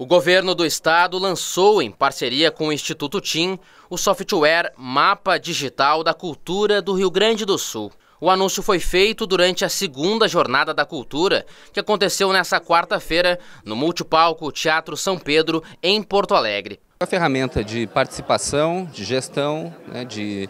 O governo do estado lançou, em parceria com o Instituto TIM, o software Mapa Digital da Cultura do Rio Grande do Sul. O anúncio foi feito durante a segunda Jornada da Cultura, que aconteceu nesta quarta-feira no Multipalco Teatro São Pedro, em Porto Alegre. Uma ferramenta de participação, de gestão, né, de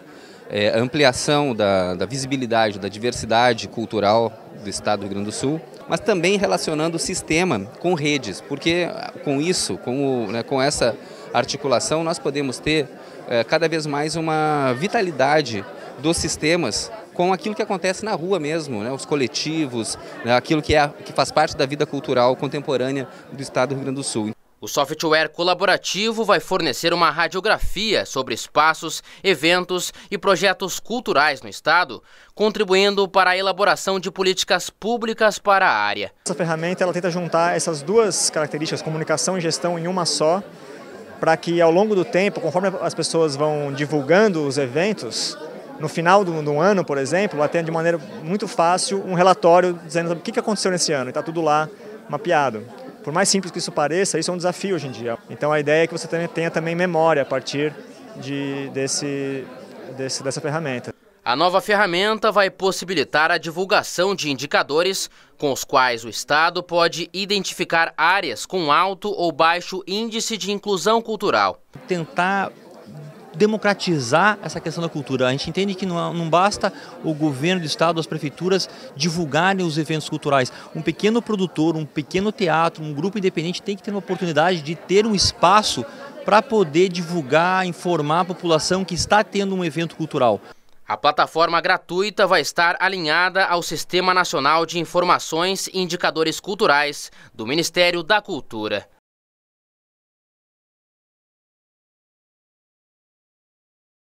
é, ampliação da, da visibilidade, da diversidade cultural do estado do Rio Grande do Sul mas também relacionando o sistema com redes, porque ah, com isso, com, o, né, com essa articulação, nós podemos ter é, cada vez mais uma vitalidade dos sistemas com aquilo que acontece na rua mesmo, né? os coletivos, né? aquilo que, é, que faz parte da vida cultural contemporânea do Estado do Rio Grande do Sul. O software colaborativo vai fornecer uma radiografia sobre espaços, eventos e projetos culturais no Estado, contribuindo para a elaboração de políticas públicas para a área. Essa ferramenta ela tenta juntar essas duas características, comunicação e gestão, em uma só, para que ao longo do tempo, conforme as pessoas vão divulgando os eventos, no final do, do ano, por exemplo, ela tenha de maneira muito fácil um relatório dizendo o que aconteceu nesse ano, e está tudo lá mapeado. Por mais simples que isso pareça, isso é um desafio hoje em dia. Então a ideia é que você tenha, tenha também memória a partir de, desse, desse, dessa ferramenta. A nova ferramenta vai possibilitar a divulgação de indicadores com os quais o Estado pode identificar áreas com alto ou baixo índice de inclusão cultural. Tentar democratizar essa questão da cultura. A gente entende que não, não basta o governo do estado, as prefeituras divulgarem os eventos culturais. Um pequeno produtor, um pequeno teatro, um grupo independente tem que ter uma oportunidade de ter um espaço para poder divulgar, informar a população que está tendo um evento cultural. A plataforma gratuita vai estar alinhada ao Sistema Nacional de Informações e Indicadores Culturais do Ministério da Cultura.